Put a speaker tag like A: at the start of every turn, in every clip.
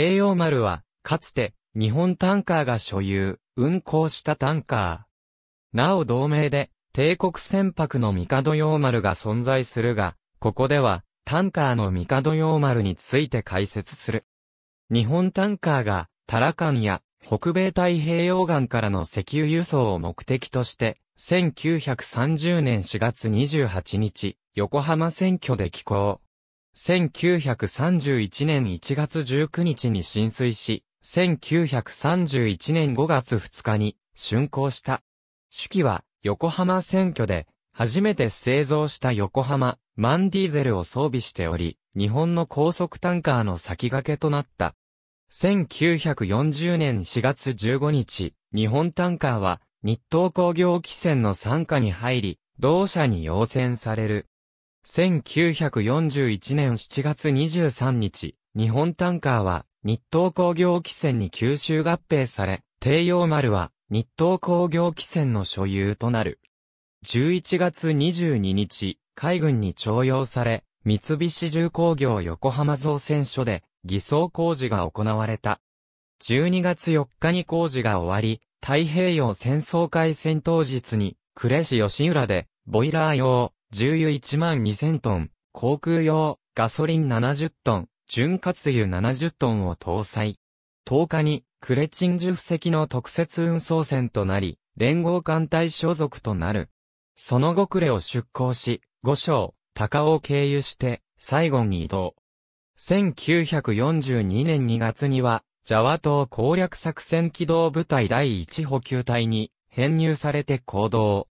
A: 帝陽丸は、かつて、日本タンカーが所有、運航したタンカー。なお同名で、帝国船舶の帝陽丸が存在するが、ここでは、タンカーの帝陽丸について解説する。日本タンカーが、タラカンや、北米太平洋岸からの石油輸送を目的として、1930年4月28日、横浜選挙で寄港。1931年1月19日に浸水し、1931年5月2日に竣工した。手記は横浜選挙で初めて製造した横浜マンディーゼルを装備しており、日本の高速タンカーの先駆けとなった。1940年4月15日、日本タンカーは日東工業汽船の参加に入り、同社に要請される。1941年7月23日、日本タンカーは日東工業汽船に吸収合併され、帝洋丸は日東工業汽船の所有となる。11月22日、海軍に徴用され、三菱重工業横浜造船所で偽装工事が行われた。12月4日に工事が終わり、太平洋戦争開戦当日に、呉市吉浦で、ボイラー用、重油1万2000トン、航空用、ガソリン70トン、潤滑油70トンを搭載。10日に、クレチンジュ布石の特設運送船となり、連合艦隊所属となる。その後クレを出港し、五章、高尾を経由して、最後に移動。1942年2月には、ジャワ島攻略作戦機動部隊第1補給隊に編入されて行動。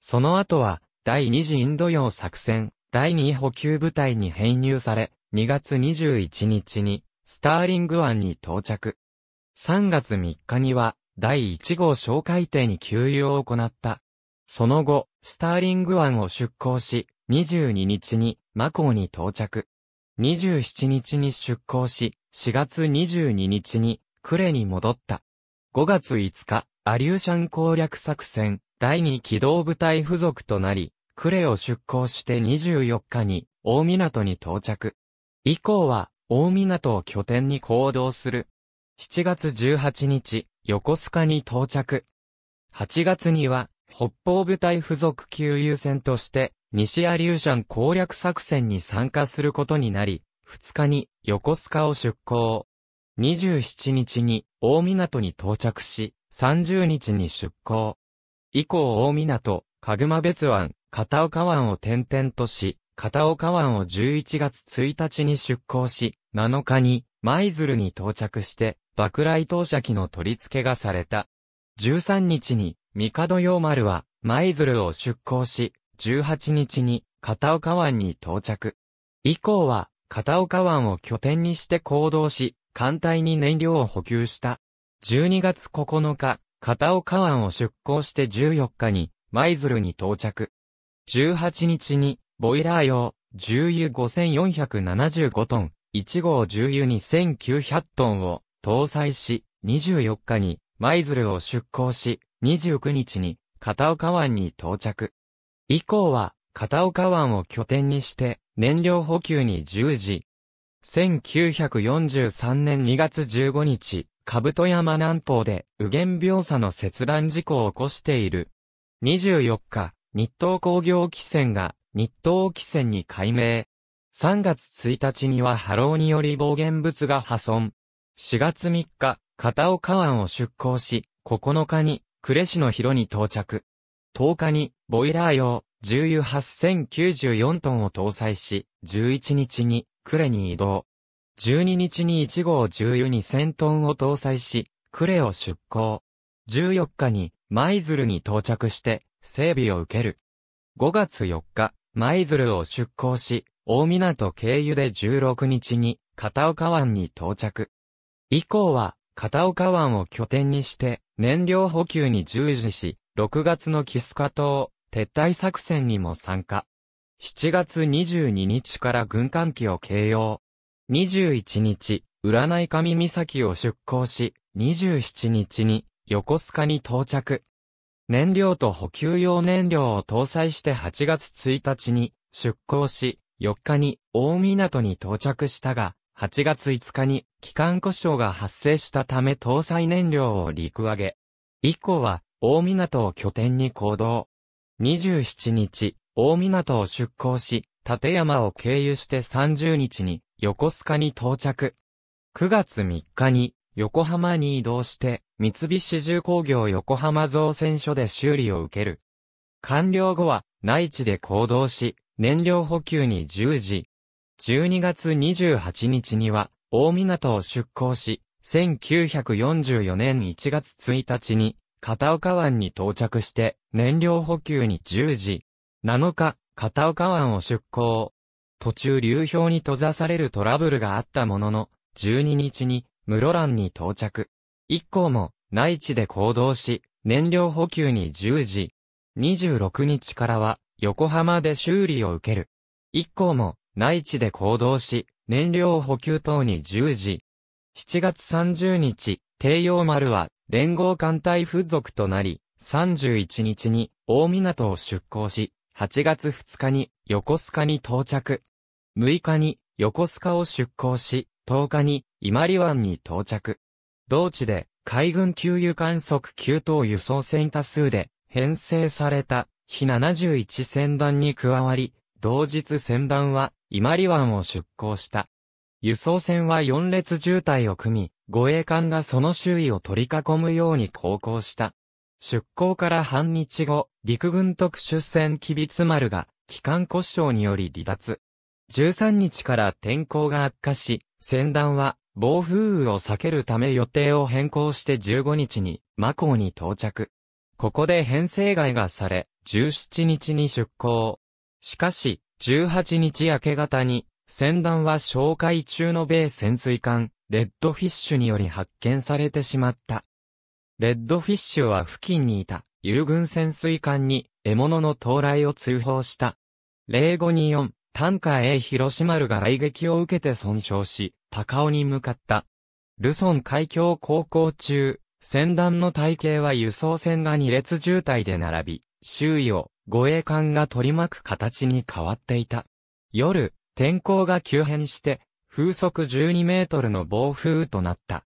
A: その後は、第2次インド洋作戦、第2補給部隊に編入され、2月21日に、スターリング湾に到着。3月3日には、第1号小海艇に給油を行った。その後、スターリング湾を出港し、22日に、マコーに到着。27日に出港し、4月22日に、クレに戻った。5月5日、アリューシャン攻略作戦、第2機動部隊付属となり、呉を出港して24日に大港に到着。以降は大港を拠点に行動する。7月18日、横須賀に到着。8月には北方部隊付属給油船として西アリューシャン攻略作戦に参加することになり、2日に横須賀を出港。27日に大港に到着し、30日に出港。以降大港、かぐま別湾、片岡湾を転々とし、片岡湾を11月1日に出港し、7日に舞鶴に到着して、爆雷投射機の取り付けがされた。13日に、帝陽丸は舞鶴を出港し、18日に片岡湾に到着。以降は、片岡湾を拠点にして行動し、艦隊に燃料を補給した。12月9日、片岡湾を出港して14日に、舞鶴に到着。18日に、ボイラー用、重油5475トン、1号重油2900トンを搭載し、24日に舞鶴を出港し、29日に片岡湾に到着。以降は片岡湾を拠点にして燃料補給に従事。1943年2月15日、兜山南方で、右玄描差の切断事故を起こしている。24日、日東工業汽船が、日東汽船に改名。3月1日には波浪により暴言物が破損。4月3日、片岡湾を出港し、9日に、呉市の広に到着。10日に、ボイラー用、重油8094トンを搭載し、11日に、呉に移動。12日に1号重油に1000トンを搭載し、クレを出港。14日に舞鶴に到着して整備を受ける。5月4日、舞鶴を出港し、大港経由で16日に片岡湾に到着。以降は片岡湾を拠点にして燃料補給に従事し、6月のキスカ島撤退作戦にも参加。7月22日から軍艦機を掲揚。21日、占い神岬を出港し、27日に横須賀に到着。燃料と補給用燃料を搭載して8月1日に出港し、4日に大港に到着したが、8月5日に機関故障が発生したため搭載燃料を陸揚げ。以降は大港を拠点に行動。27日、大港を出港し、立山を経由して30日に横須賀に到着。9月3日に横浜に移動して、三菱重工業横浜造船所で修理を受ける。完了後は内地で行動し、燃料補給に従事。12月28日には大港を出港し、1944年1月1日に片岡湾に到着して燃料補給に従事。7日、片岡湾を出港。途中流氷に閉ざされるトラブルがあったものの、12日に室蘭に到着。一行も内地で行動し、燃料補給に従事。26日からは横浜で修理を受ける。一行も内地で行動し、燃料補給等に従事。7月30日、帝陽丸は連合艦隊付属となり、31日に大港を出港し、8月2日に横須賀に到着。6日に横須賀を出港し、10日に伊万里湾に到着。同地で海軍給油観測給等輸送船多数で編成された非71船団に加わり、同日船団は伊万里湾を出港した。輸送船は4列渋滞を組み、護衛艦がその周囲を取り囲むように航行した。出港から半日後、陸軍特殊船ビツマ丸が、機関故障により離脱。13日から天候が悪化し、船団は暴風雨を避けるため予定を変更して15日にマコーに到着。ここで編成外がされ、17日に出港。しかし、18日明け方に、船団は紹介中の米潜水艦、レッドフィッシュにより発見されてしまった。レッドフィッシュは付近にいた友軍潜水艦に獲物の到来を通報した。0524、カー A 広島丸が雷撃を受けて損傷し、高尾に向かった。ルソン海峡航行中、船団の体系は輸送船が2列渋滞で並び、周囲を護衛艦が取り巻く形に変わっていた。夜、天候が急変して、風速12メートルの暴風雨となった。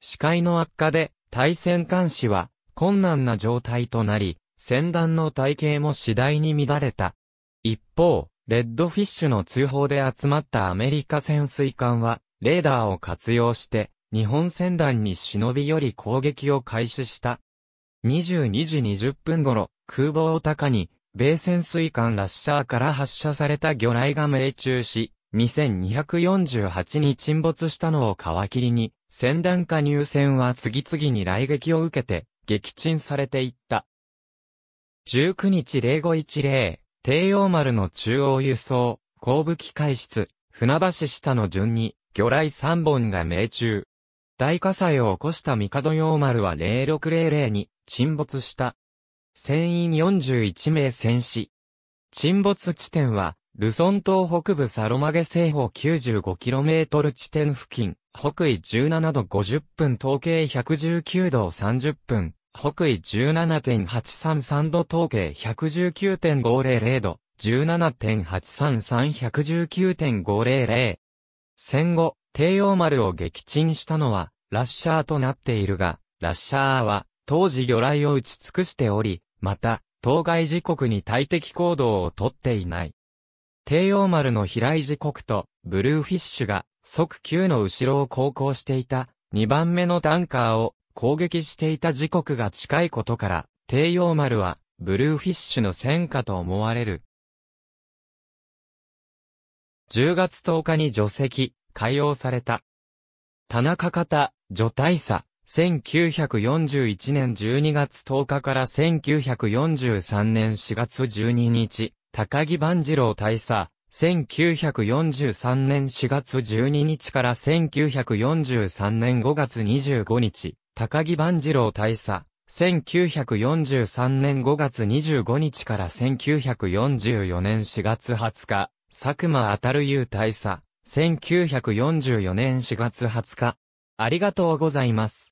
A: 視界の悪化で、対戦艦士は困難な状態となり、船団の体系も次第に乱れた。一方、レッドフィッシュの通報で集まったアメリカ潜水艦は、レーダーを活用して、日本船団に忍び寄り攻撃を開始した。22時20分頃、空母を高に、米潜水艦ラッシャーから発射された魚雷が命中し、2248に沈没したのを皮切りに、船団加入船は次々に雷撃を受けて、撃沈されていった。19日0510、帝王丸の中央輸送、後部機械室、船橋下の順に、魚雷3本が命中。大火災を起こした帝洋丸は0600に沈没した。船員41名戦死。沈没地点はルソン島北部サロマゲ西方 95km 地点付近、北緯17度50分統計119度30分、北緯17.833度統計119.500度、17.833119.500。戦後、帝王丸を撃沈したのは、ラッシャーとなっているが、ラッシャーは、当時魚雷を打ち尽くしており、また、当該時刻に大敵行動をとっていない。帝王丸の飛来時刻と、ブルーフィッシュが、即9の後ろを航行していた、2番目のタンカーを攻撃していた時刻が近いことから、帝王丸は、ブルーフィッシュの戦果と思われる。10月10日に除籍、開用された。田中方、除大佐、1941年12月10日から1943年4月12日、高木万次郎大佐、1943年4月12日から1943年5月25日、高木万次郎大佐、1943年5月25日から1944年4月20日、佐久間あたる優大佐、1944年4月20日。ありがとうございます。